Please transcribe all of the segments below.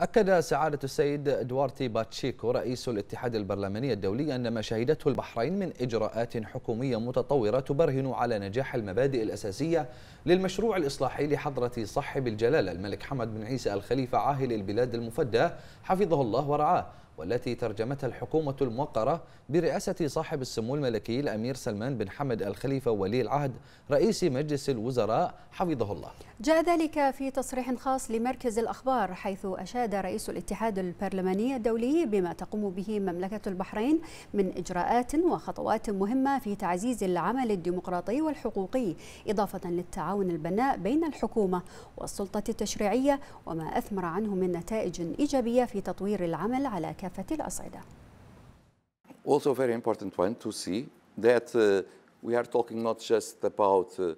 أكد سعادة السيد دوارتي باتشيكو رئيس الاتحاد البرلماني الدولي أن ما شهدته البحرين من إجراءات حكومية متطورة تبرهن على نجاح المبادئ الأساسية للمشروع الإصلاحي لحضرة صاحب الجلالة الملك حمد بن عيسى الخليفة عاهل البلاد المفدى حفظه الله ورعاه والتي ترجمتها الحكومة الموقرة برئاسة صاحب السمو الملكي الأمير سلمان بن حمد الخليفة ولي العهد رئيس مجلس الوزراء حفظه الله جاء ذلك في تصريح خاص لمركز الأخبار حيث أشاد رئيس الاتحاد البرلماني الدولي بما تقوم به مملكة البحرين من إجراءات وخطوات مهمة في تعزيز العمل الديمقراطي والحقوقي إضافة للتعاون البناء بين الحكومة والسلطة التشريعية وما أثمر عنه من نتائج إيجابية في تطوير العمل على كافة الأصعدة. Also very important one to see that uh, we are talking not just about uh,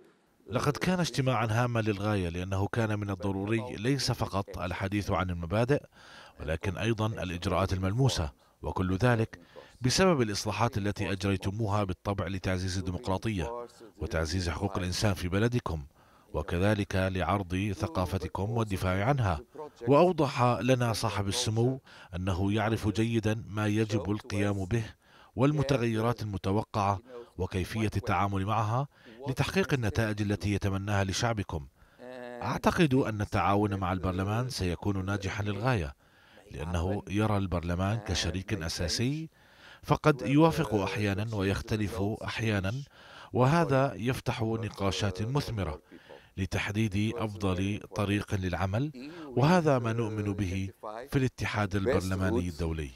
لقد كان اجتماعا هاما للغاية لأنه كان من الضروري ليس فقط الحديث عن المبادئ ولكن أيضا الإجراءات الملموسة وكل ذلك بسبب الإصلاحات التي أجريتموها بالطبع لتعزيز الديمقراطية وتعزيز حقوق الإنسان في بلدكم وكذلك لعرض ثقافتكم والدفاع عنها واوضح لنا صاحب السمو انه يعرف جيدا ما يجب القيام به والمتغيرات المتوقعه وكيفيه التعامل معها لتحقيق النتائج التي يتمناها لشعبكم اعتقد ان التعاون مع البرلمان سيكون ناجحا للغايه لانه يرى البرلمان كشريك اساسي فقد يوافق احيانا ويختلف احيانا وهذا يفتح نقاشات مثمره لتحديد افضل طريق للعمل وهذا ما نؤمن به في الاتحاد البرلماني الدولي